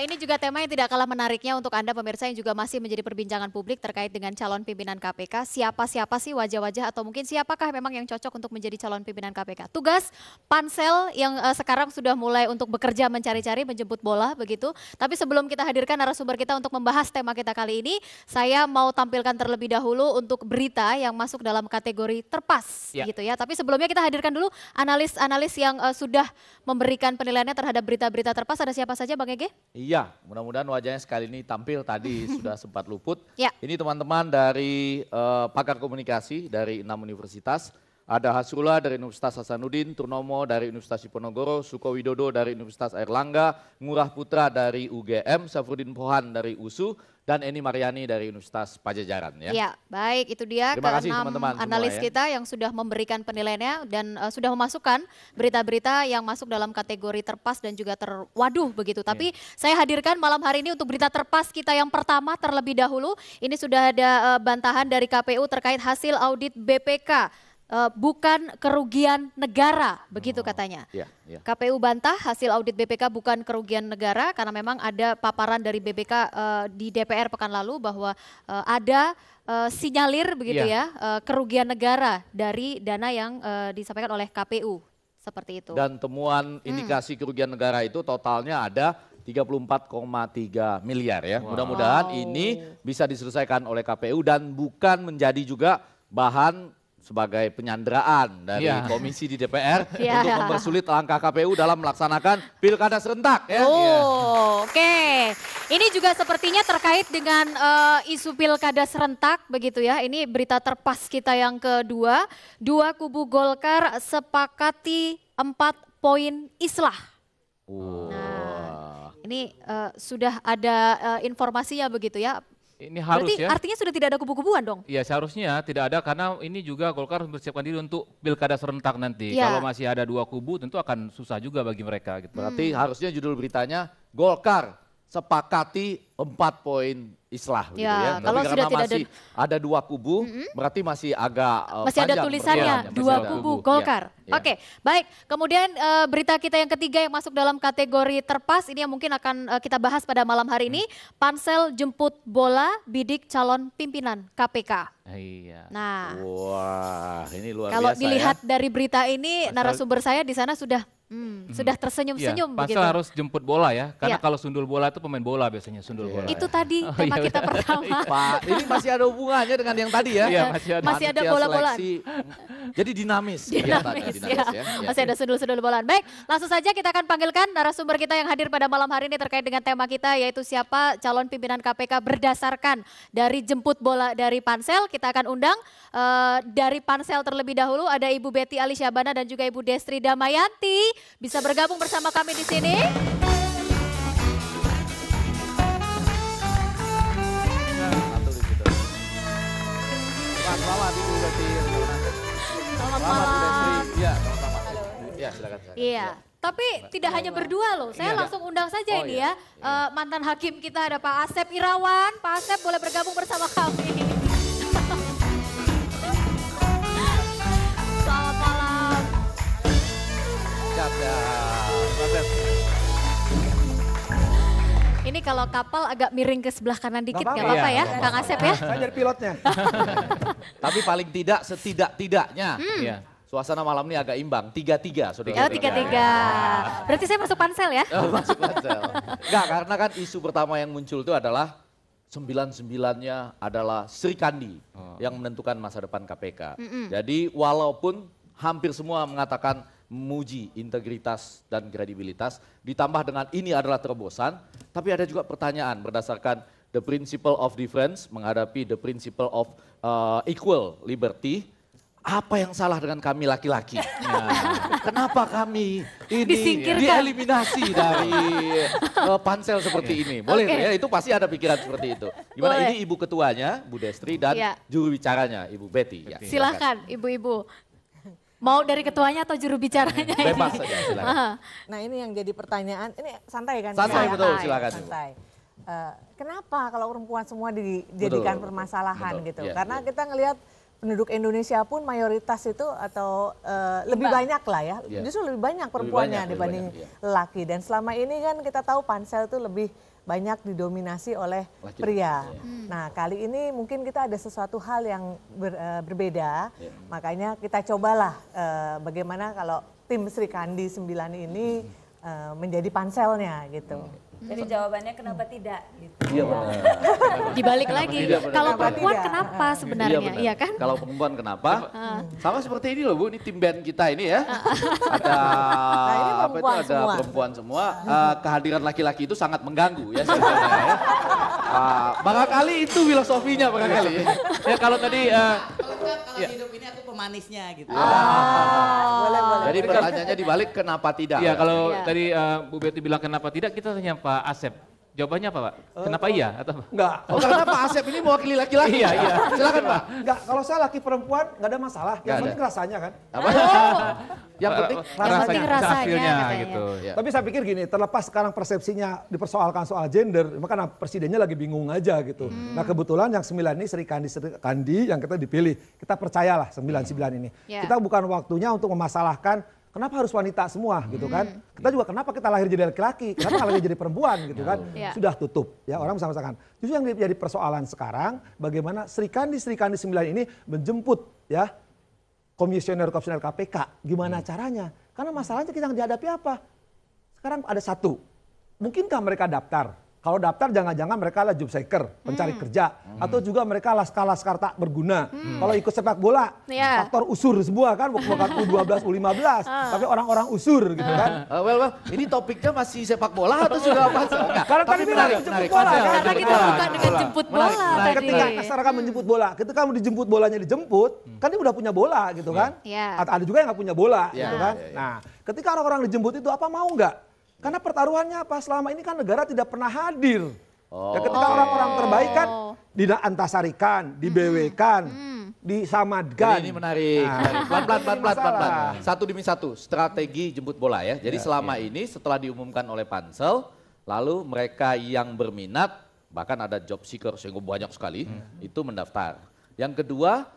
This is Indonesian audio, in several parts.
Nah, ini juga tema yang tidak kalah menariknya untuk Anda pemirsa yang juga masih menjadi perbincangan publik terkait dengan calon pimpinan KPK. Siapa-siapa sih wajah-wajah atau mungkin siapakah memang yang cocok untuk menjadi calon pimpinan KPK? Tugas pansel yang uh, sekarang sudah mulai untuk bekerja mencari-cari menjemput bola begitu. Tapi sebelum kita hadirkan narasumber kita untuk membahas tema kita kali ini, saya mau tampilkan terlebih dahulu untuk berita yang masuk dalam kategori terpas ya. gitu ya. Tapi sebelumnya kita hadirkan dulu analis-analis yang uh, sudah memberikan penilaiannya terhadap berita-berita terpas ada siapa saja Bang Ege? Iya, Iya, mudah-mudahan wajahnya sekali ini tampil tadi sudah sempat luput. Ya. Ini teman-teman dari uh, pakar komunikasi dari enam universitas. Ada Hasrullah dari Universitas Hasanuddin, Turnomo dari Universitas Diponegoro, Sukowidodo dari Universitas Airlangga, Ngurah Putra dari UGM, Safrudin Pohan dari USU, dan Eni Mariani dari Universitas Pajajaran ya. Iya, baik itu dia Terima kasih teman-teman analis ya. kita yang sudah memberikan penilaiannya dan uh, sudah memasukkan berita-berita yang masuk dalam kategori terpas dan juga terwaduh begitu. Tapi ya. saya hadirkan malam hari ini untuk berita terpas kita yang pertama terlebih dahulu. Ini sudah ada uh, bantahan dari KPU terkait hasil audit BPK uh, bukan kerugian negara, begitu oh, katanya. yeah, iya. KPU bantah hasil audit BPK bukan kerugian negara karena memang ada paparan dari BPK uh, eh, di DPR pekan lalu bahwa uh, ada uh, sinyalir begitu yeah. ya uh, kerugian negara dari dana yang uh, disampaikan oleh KPU seperti itu. Dan temuan hmm. indikasi hmm. kerugian negara itu totalnya ada 34,3 miliar ya. Wow. Mudah-mudahan ini bisa diselesaikan oleh KPU dan bukan menjadi juga bahan sebagai penyanderaan dari yeah. komisi di DPR yeah. untuk mempersulit langkah KPU dalam melaksanakan pilkada serentak ya. Oh, yeah. oke. Okay. Ini juga sepertinya terkait dengan uh, isu pilkada serentak begitu ya. Ini berita terpas kita yang kedua. Dua kubu Golkar sepakati empat poin islah. Oh. Nah, ini uh, sudah ada uh, informasinya begitu ya ini harus Berarti ya. artinya sudah tidak ada kubu-kubuan dong? Iya seharusnya tidak ada karena ini juga Golkar harus bersiapkan diri untuk pilkada serentak nanti. Ya. Kalau masih ada dua kubu tentu akan susah juga bagi mereka. Gitu. Hmm. Berarti hmm. harusnya judul beritanya Golkar sepakati empat poin islah ya, gitu ya. ya. kalau sudah tidak ada, dua kubu, mm -hmm. berarti masih agak uh, masih ada tulisannya dua kubu ya. Golkar. Ya, ya. Oke, okay, baik. Kemudian uh, berita kita yang ketiga yang masuk dalam kategori terpas ini yang mungkin akan uh, kita bahas pada malam hari ini, hmm. pansel jemput bola bidik calon pimpinan KPK. Iya. Nah, wah, ini luar kalau biasa. Kalau ya. dilihat ya. dari berita ini, narasumber saya di sana sudah Hmm. hmm, Sudah tersenyum-senyum ya, begitu. harus jemput bola ya, karena ya. kalau sundul bola itu pemain bola biasanya sundul ya. bola. Itu ya. tadi oh, tema iya, kita iya. pertama. Pak, ini masih ada hubungannya dengan yang tadi ya? ya masih ada. Masih ada bola-bola. Mm. Jadi dinamis. Dinamis, ya. dinamis ya. ya. Masih ada sundul-sundul bola. Baik, langsung saja kita akan panggilkan narasumber kita yang hadir pada malam hari ini terkait dengan tema kita yaitu siapa calon pimpinan KPK berdasarkan dari jemput bola dari Pansel. Kita akan undang uh, dari Pansel terlebih dahulu ada Ibu Betty Ali dan juga Ibu Destri Damayanti bisa bergabung bersama kami di sini. Selamat Ibu iya, Selamat malam. Iya, selamat silakan. Iya, iya. Tapi tidak hanya berdua loh, saya iya. langsung undang saja oh, ini ya. Eh, mantan hakim kita ada Pak Asep Irawan. Pak Asep boleh bergabung bersama kami. ya. Ini kalau kapal agak miring ke sebelah kanan dikit gak apa-apa ya, ya. Kang Asep ya. Saya jadi pilotnya. Tapi paling tidak setidak-tidaknya hmm. ya. Suasana malam ini agak imbang, tiga-tiga saudara. Oh tiga-tiga, berarti saya masuk pansel ya? Oh, masuk pansel. Enggak, karena kan isu pertama yang muncul itu adalah sembilan sembilannya adalah Sri Kandi oh. yang menentukan masa depan KPK. Mm -mm. Jadi walaupun hampir semua mengatakan muji integritas dan kredibilitas, ditambah dengan ini adalah terobosan, tapi ada juga pertanyaan berdasarkan the principle of difference menghadapi the principle of uh, equal liberty, apa yang salah dengan kami laki-laki? Nah, kenapa kami ini dieliminasi dari uh, pansel seperti ini? Boleh okay. ya, itu pasti ada pikiran seperti itu. Gimana Boleh. ini ibu ketuanya, Bu Destri dan ya. juru bicaranya, Ibu Betty. Ya, silakan ibu-ibu. Mau dari ketuanya atau juru bicaranya? Bebas saja silakan. Nah ini yang jadi pertanyaan, ini santai kan? Santai ya? betul silakan. Santai. Uh, kenapa kalau perempuan semua dijadikan betul, permasalahan betul, gitu? Ya, Karena iya. kita ngelihat penduduk Indonesia pun mayoritas itu atau uh, lebih Mbak. banyak lah ya, iya. justru lebih banyak perempuannya lebih banyak, dibanding banyak, iya. laki. Dan selama ini kan kita tahu pansel itu lebih banyak didominasi oleh Laki. pria. Iya. Nah, kali ini mungkin kita ada sesuatu hal yang ber, uh, berbeda. Yeah. Makanya kita cobalah uh, bagaimana kalau tim Sri Kandi 9 ini uh, menjadi panselnya gitu. Hmm. Jadi hmm. jawabannya kenapa tidak gitu. Iya benar. Iya. Dibalik lagi. Kalau perempuan tidak. kenapa iya, sebenarnya? Iya, iya kan? Kalau perempuan kenapa? Ah. Sama seperti ini loh Bu, ini tim band kita ini ya. Ah. ada nah, ini apa itu ada semua. perempuan semua. Uh, kehadiran laki-laki itu sangat mengganggu ya ya. Uh, barangkali itu filosofinya barangkali. Ya, ya kalau tadi uh, kalau iya. di hidup ini aku pemanisnya gitu. Ah, ah. boleh, boleh. Jadi pertanyaannya dibalik kenapa tidak? Iya, kalau ya. tadi uh, Bu Betty bilang kenapa tidak, kita tanya Pak Asep. Jawabannya apa Pak? Uh, Kenapa kalau, iya atau apa? Enggak. Oh, karena Pak Asep ini mewakili laki-laki. iya, iya. Silakan Pak. Enggak, kalau saya laki perempuan enggak ada masalah. Yang penting rasanya kan. Apa? Oh. Yang penting rasanya, rasanya, rasanya gitu. Ya. Tapi saya pikir gini, terlepas sekarang persepsinya dipersoalkan soal gender, maka presidennya lagi bingung aja gitu. Hmm. Nah, kebetulan yang sembilan ini Sri Kandi Sri Kandi yang kita dipilih. Kita percayalah sembilan-sembilan ini. Yeah. Kita bukan waktunya untuk memasalahkan kenapa harus wanita semua gitu kan? Hmm. Kita juga kenapa kita lahir jadi laki-laki, kenapa lahir jadi perempuan gitu ya. kan? Yeah. Sudah tutup ya orang sama-sama. Justru yang jadi persoalan sekarang bagaimana Sri Kandi Sri Kandi 9 ini menjemput ya komisioner komisioner KPK. Gimana hmm. caranya? Karena masalahnya kita yang dihadapi apa? Sekarang ada satu. Mungkinkah mereka daftar? Kalau daftar jangan-jangan mereka lah job seeker, pencari hmm. kerja hmm. atau juga mereka laskar-laskar tak berguna. Hmm. Kalau ikut sepak bola, yeah. faktor usur sebuah kan bukan U12, U15, uh. tapi orang-orang usur gitu kan. Uh, well, well, ini topiknya masih sepak bola atau sudah apa? Kan Karena tadi menarik, menarik, bola kan. Karena kita bukan dengan jemput bola menarik, menarik. tadi. Ketika masyarakat menjemput bola, ketika kamu dijemput bolanya dijemput, hmm. kan dia udah punya bola gitu iya. kan. Yeah. Ada juga yang nggak punya bola yeah. gitu kan. Yeah, yeah, yeah. Nah, ketika orang-orang dijemput itu apa mau nggak karena pertaruhannya apa? Selama ini kan negara tidak pernah hadir. Ya, oh. Ya ketika orang-orang oh. terbaik kan diantasarikan, dibewekan, mm -hmm. disamadkan. Jadi ini menarik. Pelan-pelan, nah, pelan-pelan, Satu demi satu, strategi jemput bola ya. Jadi ya, selama ya. ini setelah diumumkan oleh Pansel, lalu mereka yang berminat, bahkan ada job seeker sehingga banyak sekali, hmm. itu mendaftar. Yang kedua,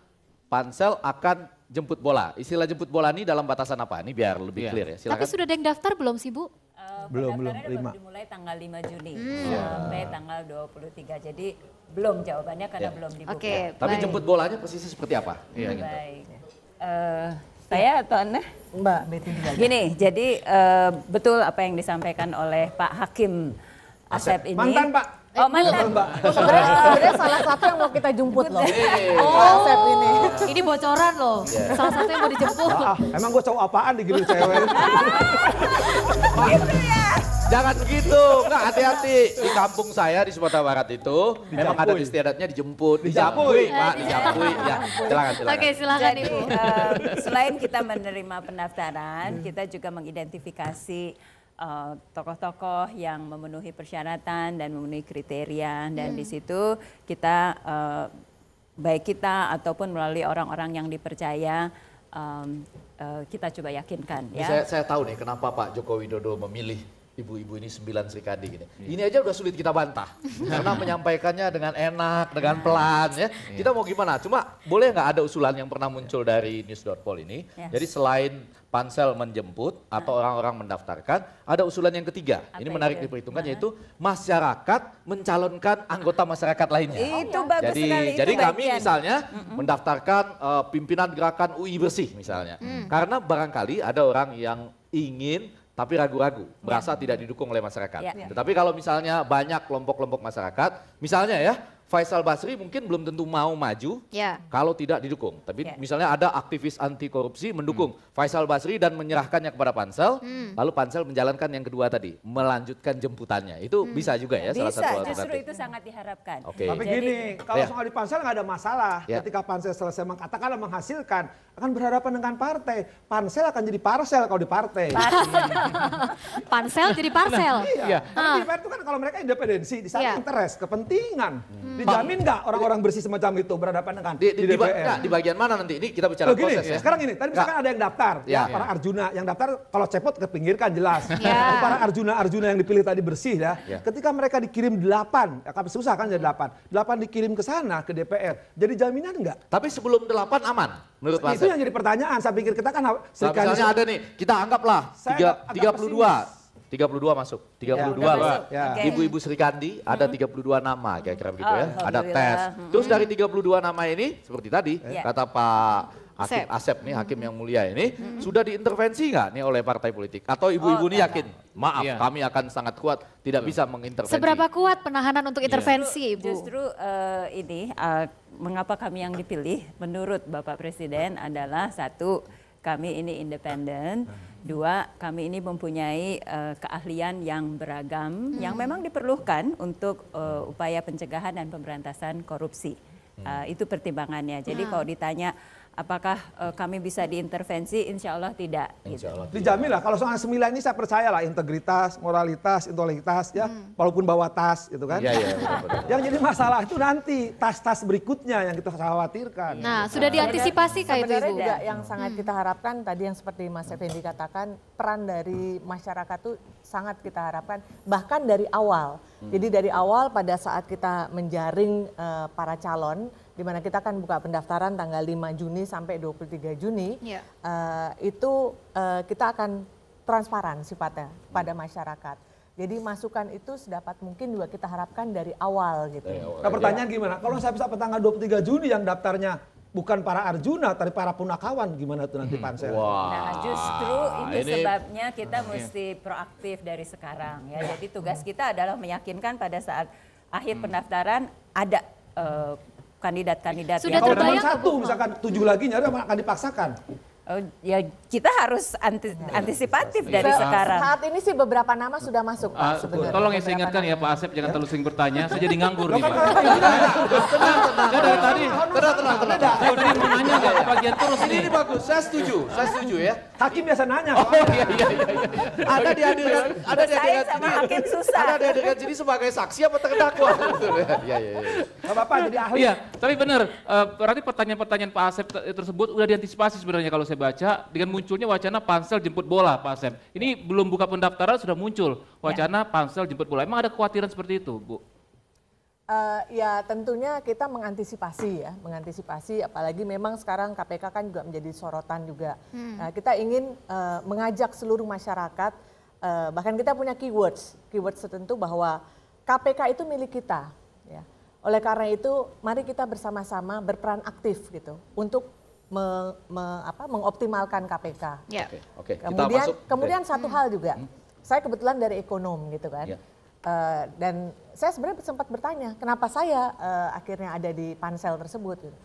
Pansel akan jemput bola. Istilah jemput bola ini dalam batasan apa? Ini biar lebih ya. clear ya. Silakan. Tapi sudah ada yang daftar belum sih Bu? Uh, belum belum lima. Dimulai tanggal 5 Juni hmm. yeah. sampai iya. tanggal 23. Jadi belum jawabannya karena yeah. belum dibuka. Oke. Okay, iya. Tapi jemput bolanya posisi seperti apa? Iya. Yeah. Gitu. Baik. Uh, saya atau Anda? Mbak Betty juga. Gini, jadi uh, betul apa yang disampaikan oleh Pak Hakim Asep, Asep. ini. Mantan Pak. Eh, oh, mantan. Oh, sebenarnya salah satu yang mau kita jemput loh. Oh, set ini. Ini bocoran loh. Yeah. Salah satu yang mau dijemput. Ah, ah emang gue cowok apaan di gini cewek? gitu ya. Jangan begitu. Enggak hati-hati. Di kampung saya di Sumatera Barat itu di memang ada istiadatnya dijemput, dijapui, Pak, eh, dijapui ya. Silakan, silakan. Oke, silakan Jadi, Ibu. Uh, selain kita menerima pendaftaran, hmm. kita juga mengidentifikasi Eh, tokoh-tokoh uh, yang memenuhi persyaratan dan memenuhi kriteria dan hmm. di situ kita uh, baik kita ataupun melalui orang-orang yang dipercaya um, uh, kita coba yakinkan. Ya. Saya, saya tahu nih kenapa Pak Joko Widodo memilih ibu-ibu ini sembilan serikadi gini. Iya. Ini aja udah sulit kita bantah karena menyampaikannya dengan enak, dengan pelan ya. Iya. Kita mau gimana? Cuma boleh nggak ada usulan yang pernah muncul dari news.pol ini? Yes. Jadi selain pansel menjemput atau ah. orang-orang mendaftarkan, ada usulan yang ketiga. Apa ini menarik itu? diperhitungkan nah. yaitu masyarakat mencalonkan anggota masyarakat lainnya. Itu bagus jadi, sekali. Jadi itu kami misalnya mm -hmm. mendaftarkan uh, pimpinan gerakan UI bersih misalnya. Mm. Karena barangkali ada orang yang ingin tapi ragu-ragu, merasa ya. tidak didukung oleh masyarakat. Ya. Ya. Tetapi kalau misalnya banyak kelompok-kelompok masyarakat, misalnya ya Faisal Basri mungkin belum tentu mau maju yeah. kalau tidak didukung. Tapi yeah. misalnya ada aktivis anti korupsi mendukung hmm. Faisal Basri dan menyerahkannya kepada Pansel, hmm. lalu Pansel menjalankan yang kedua tadi, melanjutkan jemputannya. Itu hmm. bisa juga ya bisa, salah satu alternatif. Justru itu sangat diharapkan. Okay. Tapi gini, kalau ya. soal di Pansel nggak ada masalah. Ya. Ketika Pansel selesai mengatakan menghasilkan, akan berhadapan dengan partai. Pansel akan jadi parsel kalau di partai. pansel jadi parsel. Nah, iya. Nah. Karena di partai itu kan kalau mereka independensi, di sana yeah. interest, kepentingan. Hmm. Dijamin nggak orang-orang bersih semacam itu berhadapan dengan di, di, di, DPR? Nah, di bagian mana nanti? Ini kita bicara oh, proses ya. Sekarang ini, tadi misalkan ada yang daftar, ya, ya, para Arjuna. Yang daftar kalau cepot ke pinggir kan jelas. Ya. Oh, para Arjuna-Arjuna yang dipilih tadi bersih ya. ya. Ketika mereka dikirim delapan ya, kan susah kan jadi delapan delapan dikirim ke sana, ke DPR. Jadi jaminan nggak? Tapi sebelum delapan aman? menurut Itu yang jadi pertanyaan. Saya pikir kita kan... Nah, misalnya ada nih, kita anggaplah tiga puluh dua 32 masuk. 32 ya, lah. Ibu-ibu ya. Sri Kandi ada 32 nama kira-kira begitu oh, ya. Ada tes. Terus dari 32 nama ini seperti tadi ya. kata Pak Hakim Asep nih hakim yang mulia ini sudah diintervensi nggak nih oleh partai politik atau oh, ibu-ibu oh, ini yakin maaf iya. kami akan sangat kuat tidak bisa mengintervensi. Seberapa kuat penahanan untuk iya. intervensi Ibu? Justru uh, ini uh, mengapa kami yang dipilih menurut Bapak Presiden adalah satu kami ini independen. Ah. Dua, kami ini mempunyai uh, keahlian yang beragam hmm. yang memang diperlukan untuk uh, upaya pencegahan dan pemberantasan korupsi. Uh, itu pertimbangannya. Jadi hmm. kalau ditanya apakah uh, kami bisa diintervensi? Insya Allah tidak. Gitu. Insya Allah gitu. Dijamin lah, kalau soal sembilan ini saya percaya lah integritas, moralitas, intelektualitas ya, hmm. walaupun bawa tas gitu kan. Iya, iya. yang jadi masalah itu nanti tas-tas berikutnya yang kita khawatirkan. Nah, gitu. sudah diantisipasi nah, kayak itu. Sebenarnya juga yang sangat hmm. kita harapkan tadi yang seperti Mas Effendi katakan, peran dari masyarakat itu sangat kita harapkan bahkan dari awal. Hmm. Jadi dari awal pada saat kita menjaring uh, para calon di mana kita akan buka pendaftaran tanggal 5 Juni sampai 23 Juni, yeah. Iya. uh, itu uh, kita akan transparan sifatnya hmm. pada masyarakat. Jadi masukan itu sedapat mungkin juga kita harapkan dari awal gitu. Nah pertanyaan gimana? Kalau saya bisa tanggal 23 Juni yang daftarnya bukan para Arjuna tapi para punakawan gimana tuh nanti hmm. pansel? Wow. Nah justru itu Ini... sebabnya kita hmm. mesti proaktif dari sekarang ya. Jadi tugas kita adalah meyakinkan pada saat akhir hmm. pendaftaran ada uh, kandidat-kandidat. Sudah ya. Kalau terbayang satu, misalkan tujuh lagi nyari akan dipaksakan. Oh, ya kita harus anti, iya, iya, antisipatif iya, dari Se sekarang. Saat ini sih beberapa nama sudah masuk Pak uh, sebenarnya. Tolong ya saya ingatkan ya Pak Asep jangan terlalu sering bertanya, saya jadi nganggur nih kan Pak. Tenang, tenang. tadi. Tenang, tenang, tenang. Saya udah mau nanya enggak bagian terus ini. Ini bagus, saya setuju, saya setuju ya. Hakim biasa nanya. Oh iya iya iya. Ada di hadirat, ada di hadirat sama hakim susah. Ada di hadirat jadi sebagai saksi apa terdakwa? Iya iya iya. apa-apa jadi ahli. Iya, tapi benar. Eh, berarti pertanyaan-pertanyaan Pak Asep tersebut udah diantisipasi sebenarnya kalau saya baca dengan munculnya wacana pansel jemput bola Pak Asep. Ini ya. belum buka pendaftaran sudah muncul ya. wacana ya. pansel jemput bola. Emang ada kekhawatiran seperti itu Bu? Uh, ya tentunya kita mengantisipasi ya, mengantisipasi apalagi memang sekarang KPK kan juga menjadi sorotan juga. Hmm. Nah, kita ingin uh, mengajak seluruh masyarakat, uh, bahkan kita punya keywords, keywords tertentu bahwa KPK itu milik kita. Ya. Oleh karena itu, mari kita bersama-sama berperan aktif gitu untuk me, me, apa, mengoptimalkan KPK. Yeah. Okay. Okay. Kemudian, kemudian satu hmm. hal juga, hmm. saya kebetulan dari ekonom gitu kan, yeah. Ya. uh, dan saya sebenarnya sempat bertanya kenapa saya uh, akhirnya ada di pansel tersebut. Gitu.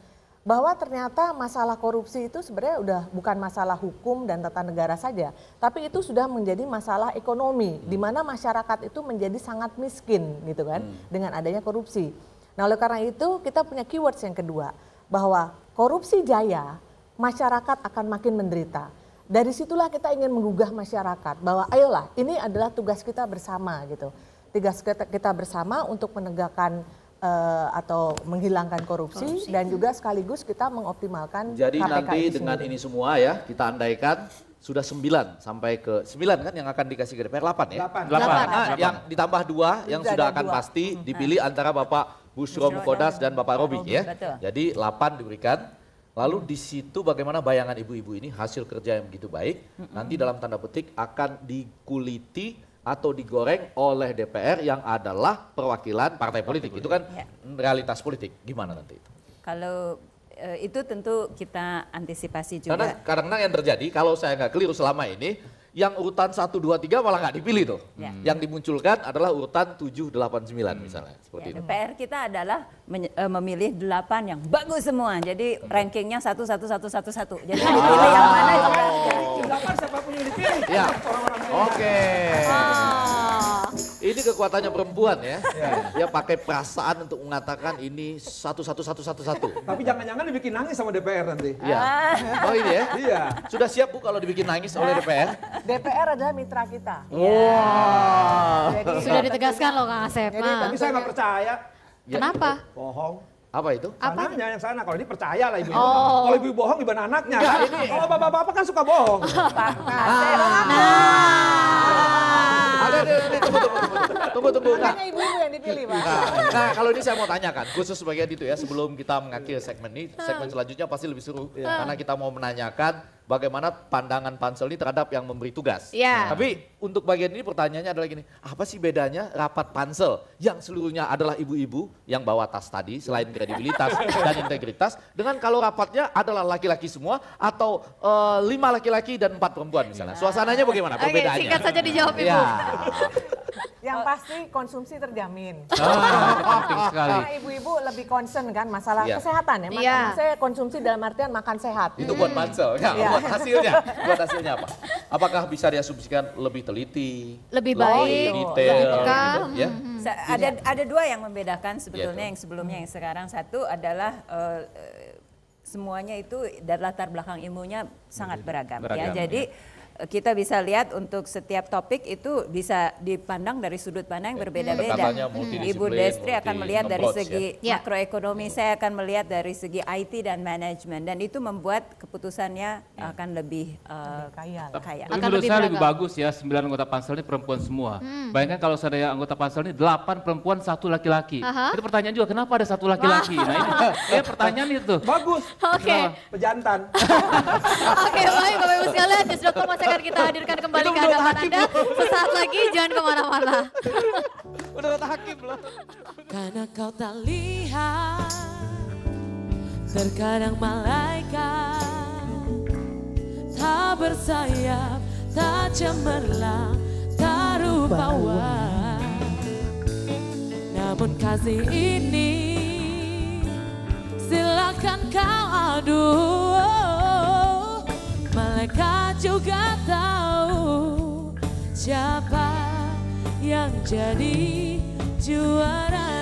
Bahwa ternyata masalah korupsi itu sebenarnya udah bukan masalah hukum dan tata negara saja, tapi itu sudah menjadi masalah ekonomi, hmm. di mana masyarakat itu menjadi sangat miskin gitu kan, hmm. dengan adanya korupsi. Nah oleh karena itu kita punya keywords yang kedua, bahwa korupsi jaya, masyarakat akan makin menderita. Dari situlah kita ingin menggugah masyarakat bahwa ayolah ini adalah tugas kita bersama gitu. Tugas kita bersama untuk menegakkan uh, atau menghilangkan korupsi, korupsi dan juga sekaligus kita mengoptimalkan Jadi KPK nanti ini dengan sendiri. ini semua ya kita andaikan sudah 9 sampai ke 9 kan yang akan dikasih ke DPR 8 ya. 8. 8. 8. 8. 8. yang ditambah 2 yang sudah, sudah akan 2. pasti dipilih hmm. antara Bapak Busro Mukodas dan Bapak Robi ya. Betul. Jadi 8 diberikan. Lalu di situ bagaimana bayangan ibu-ibu ini hasil kerja yang begitu baik mm nanti dalam tanda petik akan dikuliti atau digoreng oleh DPR yang adalah perwakilan partai politik. Itu kan ya. realitas politik. Gimana nanti itu? Kalau eh, itu tentu kita antisipasi juga. Karena kadang-kadang yang terjadi kalau saya nggak keliru selama ini yang urutan 1, 2, 3 malah nggak dipilih tuh. Ya. Yang dimunculkan adalah urutan 7, 8, 9 hmm. misalnya. Ya, seperti ya, itu. PR kita adalah e, memilih 8 yang bagus semua. Jadi rankingnya 1, 1, 1, 1, 1. Jadi oh. yang mana juga. Oh. Silakan siapa punya dipilih. Ya. Oke. Okay. Oh ini kekuatannya perempuan ya. ya. Dia pakai perasaan untuk mengatakan ini satu satu satu satu satu. Tapi jangan-jangan dibikin nangis sama DPR nanti. Iya. Ah. Oh ini ya. Iya. Sudah siap Bu kalau dibikin nangis oleh DPR? DPR adalah mitra kita. Wah. Wow. Iya. Jadi, Sudah ditegaskan loh Kang Asep. tapi saya nggak percaya. Ya. Kenapa? Bohong. Apa itu? Apa? Anaknya yang sana. Kalau ini percaya lah ibu. Oh. Kalau ibu bohong ibu anaknya? Kan? Kalau bapak-bapak kan suka bohong. Pak. Ah. Nah. Ada ada tunggu tunggu. Tunggu, tunggu. Nah, Nah, kalau ini saya mau tanyakan, khusus bagian itu ya, sebelum kita mengakhiri segmen ini, segmen ah. selanjutnya pasti lebih seru. Ah. Karena kita mau menanyakan bagaimana pandangan pansel ini terhadap yang memberi tugas. Yeah. Tapi untuk bagian ini pertanyaannya adalah gini, apa sih bedanya rapat pansel yang seluruhnya adalah ibu-ibu yang bawa tas tadi selain kredibilitas dan integritas dengan kalau rapatnya adalah laki-laki semua atau uh, lima laki-laki dan empat perempuan misalnya. Ya. Suasananya bagaimana okay, perbedaannya? singkat saja dijawab Ibu. Ya. Yang pasti konsumsi terjamin. Ah, Karena ibu-ibu lebih concern kan masalah yeah. kesehatan ya. Makan yeah. saya konsumsi dalam artian makan sehat. Itu buat pansel. Ya. Yeah buat hasilnya, buat hasilnya apa? Apakah bisa diasumsikan lebih teliti, lebih baik, lebih detail, lebih peka. Gitu ya? Iya. Ada ada dua yang membedakan sebetulnya Yaitu. yang sebelumnya yang sekarang satu adalah uh, semuanya itu dari latar belakang ilmunya sangat beragam, ya. beragam ya. Jadi ya kita bisa lihat untuk setiap topik itu bisa dipandang dari sudut pandang yang berbeda-beda. Hmm. Ibu Destri akan melihat dari segi ya. Iya. makroekonomi, saya akan melihat dari segi IT dan manajemen dan itu membuat keputusannya hmm. akan lebih, uh, kaya. kaya. Tapi menurut saya lebih bagus ya sembilan anggota pansel ini perempuan semua. Hmm. Bayangkan kalau saya anggota pansel ini delapan perempuan, satu laki-laki. Itu pertanyaan juga kenapa ada satu laki-laki? Nah, ini, ya, pertanyaan itu. Bagus. Oke. Okay. Pejantan. Oke, okay, baik Bapak Ibu sekalian, Dr. masa akan kita hadirkan kembali ke hadapan Anda. Sesaat lagi jangan kemana-mana. Udah kata hakim loh. Karena kau tak lihat Terkadang malaikat Tak bersayap, tak cemerlang, tak rupawan Namun kasih ini silakan kau adu mereka juga tahu siapa yang jadi juara